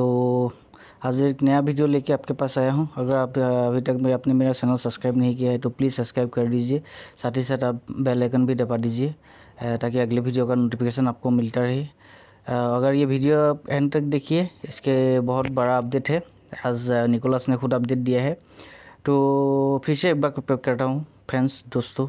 तो आज एक नया वीडियो लेके आपके पास आया हूँ अगर आप अभी तक मेरे आपने मेरा चैनल सब्सक्राइब नहीं किया है तो प्लीज़ सब्सक्राइब कर दीजिए साथ ही साथ आप बेल आइकन भी दबा दीजिए ताकि अगले वीडियो का नोटिफिकेशन आपको मिलता रहे अगर ये वीडियो आप एंड तक देखिए इसके बहुत बड़ा अपडेट है आज निकोलस ने खुद अपडेट दिया है तो फिर से एक बार करता हूँ फ्रेंड्स दोस्तों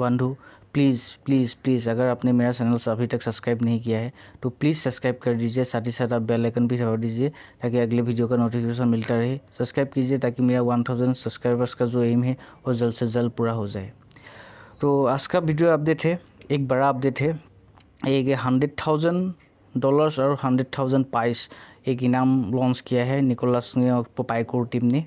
बंधु प्लीज़ प्लीज़ प्लीज़ अगर आपने मेरा चैनल अभी तक सब्सक्राइब नहीं किया है तो प्लीज़ सब्सक्राइब कर दीजिए साथ ही साथ आप बेल आइकन भी दबा दीजिए ताकि अगले वीडियो का नोटिफिकेशन मिलता रहे सब्सक्राइब कीजिए ताकि मेरा वन थाउजेंड सब्सक्राइबर्स का जो एम है वो जल्द से जल्द पूरा हो जाए तो आज का वीडियो अपडेट है एक बड़ा अपडेट है एक हंड्रेड थाउजेंड डॉलर्स और हंड्रेड थाउजेंड पाइस एक इनाम लॉन्च किया है निकोलस ने और टीम ने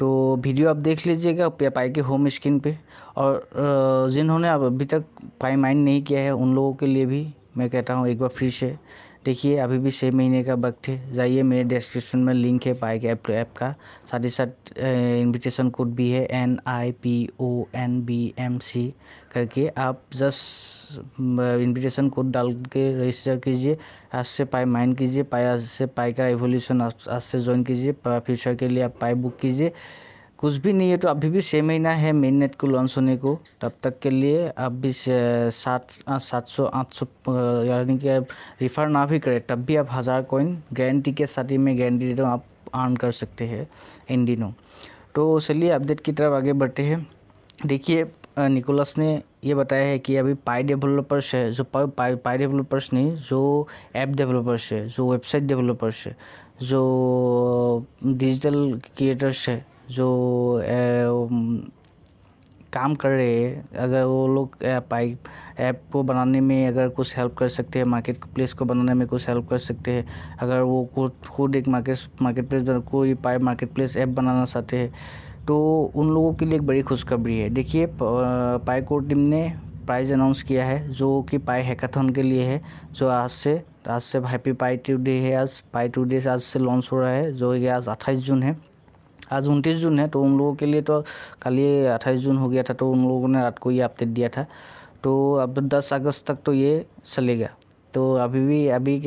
तो वीडियो आप देख लीजिएगा पाई के होम स्क्रीन पे और जिन्होंने अभी तक पाई माइंड नहीं किया है उन लोगों के लिए भी मैं कहता हूँ एक बार फिर से देखिए अभी भी छः महीने का वक्त है जाइए मेरे डिस्क्रिप्शन में लिंक है पाइक ऐप टू ऐप का साथ ही साथ इन्विटेशन कोड भी है N I P O N B M C करके आप जस्ट इन्विटेशन कोड डाल के रजिस्टर कीजिए आज से पाई माइंड कीजिए पाई आज से पाई का एवोल्यूशन आज से ज्वाइन कीजिए फ्यूचर के लिए आप पाई बुक कीजिए कुछ भी नहीं है तो अभी भी छः महीना है मेन नेट को लॉन्च होने को तब तक के लिए आप भी सात सात सौ आठ सौ यानी कि रिफ़र ना भी करें तब भी आप हज़ार कॉइन गारंटी के साथ ही मैं गारंटी देता हूँ आप अर्न कर सकते हैं इन दिनों तो चलिए अपडेट की तरफ आगे बढ़ते हैं देखिए निकोलस ने ये बताया है कि अभी पाई डेवलपर्स है जो पाई पाई, पाई डेवलपर्स नहीं जो ऐप डेवलपर्स है जो वेबसाइट डेवलपर्स है जो डिजिटल क्रिएटर्स है जो काम कर रहे हैं अगर वो लोग पाइप ऐप को बनाने में अगर कुछ हेल्प कर सकते हैं मार्केट प्लेस को बनाने में कुछ हेल्प कर सकते हैं अगर वो खुद खुद एक मार्केट मार्केट प्लेस कोई पाइप मार्केट प्लेस ऐप बनाना चाहते हैं तो उन लोगों के लिए एक बड़ी खुशखबरी है देखिए पाई कोर टीम ने प्राइज़ अनाउंस किया है जो कि पाई हैकाथन के लिए है जो आज से आज से हैप्पी पाई टू डे है आज पाई टू डे आज से लॉन्च हो रहा है जो कि आज अट्ठाईस जून है आज उनतीस जून है तो उन लोगों के लिए तो कल ये अट्ठाईस जून हो गया था तो उन लोगों ने रात को ये अपडेट दिया था तो अब दस अगस्त तक तो ये चलेगा तो अभी भी अभी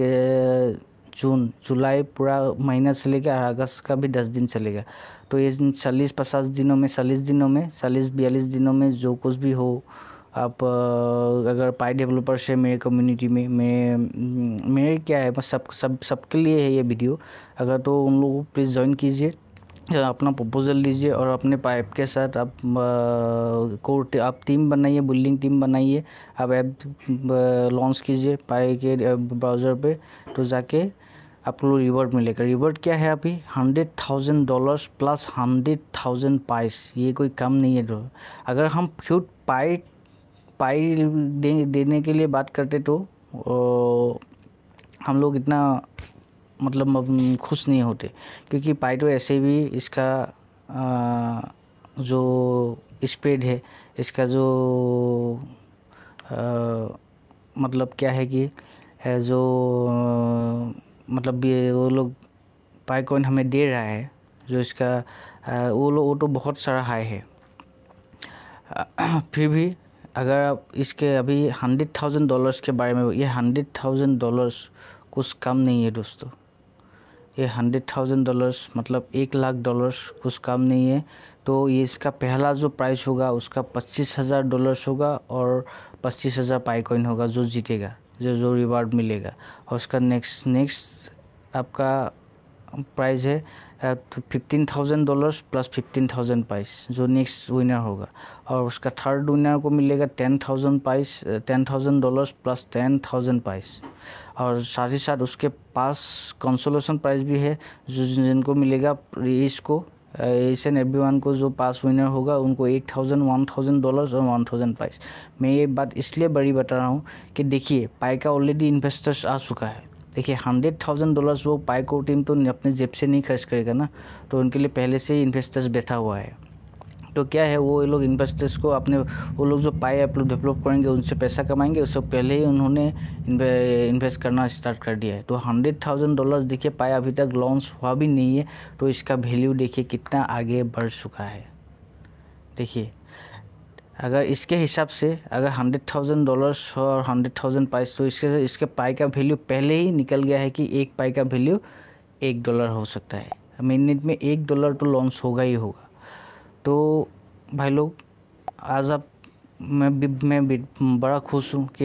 जून जुलाई पूरा महीना चलेगा अगस्त का भी दस दिन चलेगा तो ये चालीस पचास दिनों में चालीस दिनों में चालीस बयालीस दिनों में जो कुछ भी हो आप अगर पाई डेवलपर से मेरे कम्युनिटी में मेरे मेरे क्या है सब सब सबके लिए है ये वीडियो अगर तो उन लोगों को प्लीज़ ज्वाइन कीजिए अपना प्रपोज़ल दीजिए और अपने पाइप के साथ आप कोर्ट आप टीम बनाइए बिल्डिंग टीम बनाइए आप ऐप लॉन्च कीजिए पाइप के ब्राउज़र पे तो जाके आप लोग रिवॉर्ड मिलेगा रिवॉर्ड क्या है अभी hundred thousand dollars plus hundred thousand Pis ये कोई कम नहीं है तो अगर हम फ्यूट पाई पाई दे, देने के लिए बात करते तो ओ, हम लोग इतना मतलब खुश नहीं होते क्योंकि पाइटो ऐसे भी इसका आ, जो स्पेड है इसका जो आ, मतलब क्या है कि है जो मतलब ये वो लोग पाइकॉइन हमें दे रहा है जो इसका आ, वो लोग वो तो बहुत सारा हाई है फिर भी अगर आप इसके अभी हंड्रेड थाउजेंड डॉलर्स के बारे में ये हंड्रेड थाउजेंड डॉलर्स कुछ कम नहीं है दोस्तों ये हंड्रेड थाउजेंड डॉलर्स मतलब एक लाख डॉलर्स कुछ कम नहीं है तो ये इसका पहला जो प्राइस होगा उसका पच्चीस हज़ार डॉलर्स होगा और पच्चीस हज़ार पाइकॉइन होगा जो जीतेगा जो जो रिवार्ड मिलेगा और उसका नेक्स्ट नेक्स्ट आपका प्राइस है fifteen thousand dollars plus fifteen thousand Pis जो नेक्स्ट विनर होगा और उसका थर्ड विनर को मिलेगा ten thousand Pis ten thousand dollars plus ten thousand Pis और साथ ही साथ उसके पास कंसोलेशन प्राइस भी है जो जिनको मिलेगा इसको एस एंड एवरी वन को जो पास विनर होगा उनको eight thousand one thousand dollars और वन थाउजेंड प्राइस मैं ये बात इसलिए बड़ी बता रहा हूँ कि देखिए पाई का ऑलरेडी इन्वेस्टर्स आ चुका है देखिए हंड्रेड थाउजेंड डॉलर्स वो पाई को टीम तो अपने जेब से नहीं खर्च करेगा ना तो उनके लिए पहले से ही इन्वेस्टर्स बैठा हुआ है तो क्या है वो लोग इन्वेस्टर्स को अपने वो लोग जो पाए ऐप डेवलप करेंगे उनसे पैसा कमाएंगे उससे पहले ही उन्होंने इन्वेस्ट करना स्टार्ट कर दिया है तो हंड्रेड थाउजेंड डॉलर्स देखिए पाए अभी तक लॉन्च हुआ भी नहीं है तो इसका वैल्यू देखिए कितना आगे बढ़ चुका है देखिए अगर इसके हिसाब से अगर हंड्रेड थाउजेंड डॉलर्स और हंड्रेड थाउजेंड पाइस तो इसके इसके पाई का वैल्यू पहले ही निकल गया है कि एक पाई का वैल्यू एक डॉलर हो सकता है मिनट में एक डॉलर तो लॉन्च होगा ही होगा तो भाई लोग आज आप मैं मैं बड़ा खुश हूँ कि